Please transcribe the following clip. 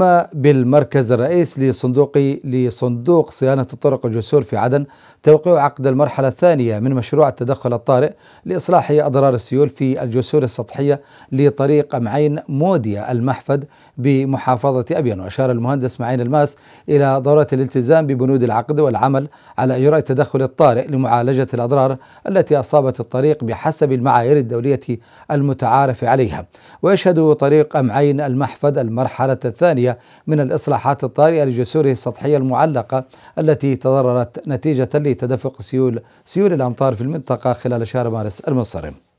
تم بالمركز الرئيس لصندوق لصندوق صيانة الطرق الجسور في عدن توقيع عقد المرحلة الثانية من مشروع التدخل الطارئ لإصلاح أضرار السيول في الجسور السطحية لطريق أمعين موديا المحفد بمحافظة أبين وأشار المهندس معين الماس إلى ضرورة الالتزام ببنود العقد والعمل على إجراء التدخل الطارئ لمعالجة الأضرار التي أصابت الطريق بحسب المعايير الدولية المتعارف عليها ويشهد طريق أمعين المحفد المرحلة الثانية الجزئية من الإصلاحات الطارئة لجسوره السطحية المعلقة التي تضررت نتيجة لتدفق سيول سيول الأمطار في المنطقة خلال شهر مارس المنصرم